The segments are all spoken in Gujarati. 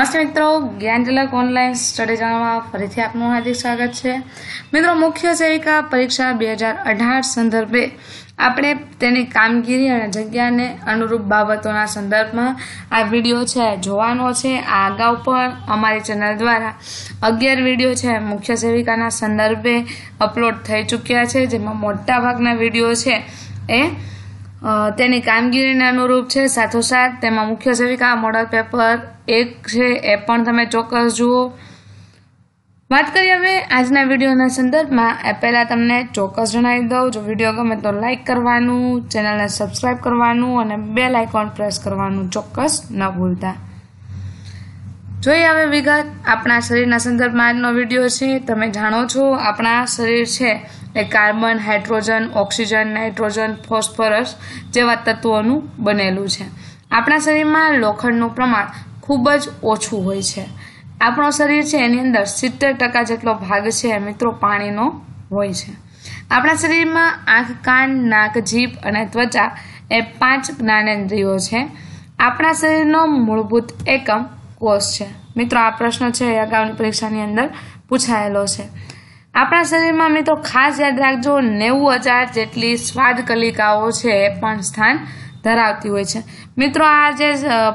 નમસ્તે મિત્રો જ્ઞાનજલક ઓનલાઈન સ્ટડી જાણવા ફરીથી આપનું હાર્દિક સ્વાગત છે મિત્રો મુખ્ય સેવિકા પરીક્ષા બે હજાર અઢાર સંદર્ભે આપણે તેની કામગીરી અને જગ્યાને અનુરૂપ બાબતોના સંદર્ભમાં આ વિડીયો છે જોવાનો છે આ અગાઉ પણ અમારી ચેનલ દ્વારા અગિયાર વિડીયો છે મુખ્ય સેવિકાના સંદર્ભે અપલોડ થઈ ચૂક્યા છે જેમાં મોટાભાગના વિડીયો છે એ તેની કામગીરીને અનુરૂપ છે સાથોસાથ તેમાં મુખ્ય સેવિકા મોડલ પેપર એક છે એ પણ તમે ચોક્કસ જુઓ વાત કરીએ હવે આજના વિડીયોના સંદર્ભમાં એ પહેલાં તમને ચોક્કસ જણાવી દઉં જો વિડીયો ગમે તો લાઇક કરવાનું ચેનલને સબસ્ક્રાઈબ કરવાનું અને બેલ આઇકોન પ્રેસ કરવાનું ચોક્કસ ન ભૂલતા જોઈ હવે વિગત આપણા શરીરના સંદર્ભમાંનો વિડીયો છે તમે જાણો છો આપણા શરીર છે એ carbon hydrogen oxygen nitrogen phosphorus જેવા તત્વોનું બનેલું છે આપણા શરીરમાં લોખંડનું પ્રમાણ ખૂબ જ ઓછું હોય છે આપણો શરીર છે એની અંદર સિત્તેર ટકા જેટલો ભાગ છે એ મિત્રો પાણીનો હોય છે આપણા શરીરમાં આંખ કાન નાક જીભ અને ત્વચા એ પાંચ જ્ઞાનેન્દ્રિયો છે આપણા શરીરનો મૂળભૂત એકમ કોષ છે મિત્રો આ પ્રશ્ન છે એ અગાઉની પરીક્ષાની અંદર પૂછાયેલો છે આપણા શરીરમાં મિત્રો ખાસ યાદ રાખજો નેવું હજાર જેટલી સ્વાદ કલિકાઓ છે એ પણ સ્થાન ધરાવતી હોય છે મિત્રો આ જે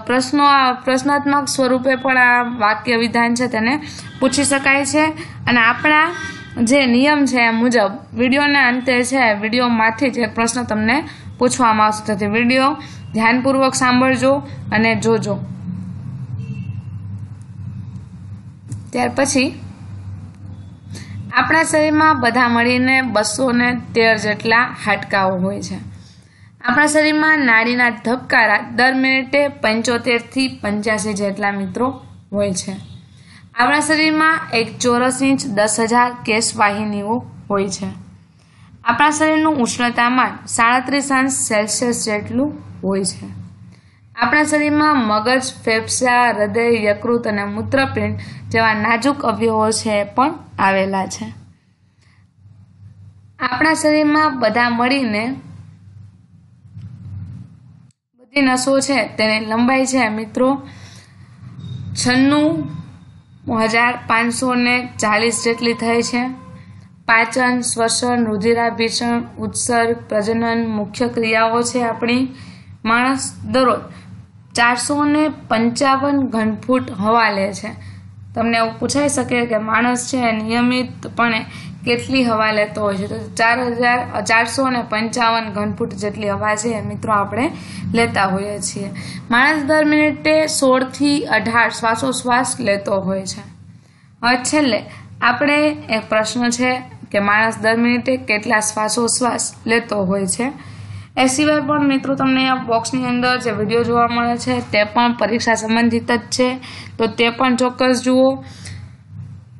પ્રશ્નો પ્રશ્નાત્મક સ્વરૂપે પણ આ વાક્ય વિધાન છે તેને પૂછી શકાય છે અને આપણા જે નિયમ છે એ મુજબ વિડીયોના અંતે છે વિડીયોમાંથી જ એ પ્રશ્ન તમને પૂછવામાં આવશે તેથી વિડીયો ધ્યાનપૂર્વક સાંભળજો અને જોજો ત્યાર પછી આપણા શરીરમાં બધા મળીને બસો ને તેર જેટલા હાડકાઓ હોય છે આપણા શરીરમાં નાડીના ધબકારા દર મિનિટે પંચોતેરથી પંચ્યાસી જેટલા મિત્રો હોય છે આપણા શરીરમાં એક ચોરસ ઇંચ દસ હજાર વાહિનીઓ હોય છે આપણા શરીરનું ઉષ્ણતામાન સાડત્રીસ અંશ સેલ્સિયસ જેટલું હોય છે આપણા શરીરમાં મગજ ફેફસા હૃદય યકૃત અને મૂત્રપિંડ જેવા નાજુક અવયવો છે પણ આવેલા છે આપણા શરીરમાં બધા મળીને બધી નસો છે તેની લંબાઈ છે મિત્રો છન્નું હજાર પાંચસો ને ચાલીસ જેટલી થઈ છે પાચન શ્વસન રુધિરાભીષણ ઉત્સર્ગ પ્રજનન મુખ્ય ક્રિયાઓ છે આપણી માણસ દરરોજ ચારસો ને પંચાવન ઘનફૂટ હવા લે છે તમને એવું પૂછાઈ શકે કે માણસ છે નિયમિતપણે કેટલી હવા લેતો હોય છે તો ચાર હજાર ચારસો ને પંચાવન ઘનફૂટ જેટલી હવા છે મિત્રો આપણે લેતા હોઈએ છીએ માણસ દર મિનિટે સોળથી અઢાર શ્વાસોશ્વાસ લેતો હોય છે હવે છેલ્લે આપણે એક પ્રશ્ન છે કે માણસ દર મિનિટે કેટલા શ્વાસોશ્વાસ લેતો હોય છે એ સિવાય પણ મિત્રો તમને આ બોક્સની અંદર જે વિડીયો જોવા મળે છે તે પણ પરીક્ષા સંબંધિત જ છે તો તે પણ ચોક્કસ જુઓ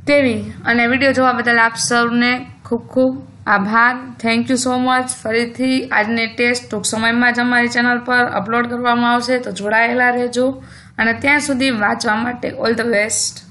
તેવી અને વિડીયો જોવા બદલ આપ સૌને ખૂબ ખૂબ આભાર થેન્ક યુ સો મચ ફરીથી આજની ટેસ્ટ ટૂંક સમયમાં જ અમારી ચેનલ પર અપલોડ કરવામાં આવશે તો જોડાયેલા રહેજો અને ત્યાં સુધી વાંચવા માટે ઓલ ધ બેસ્ટ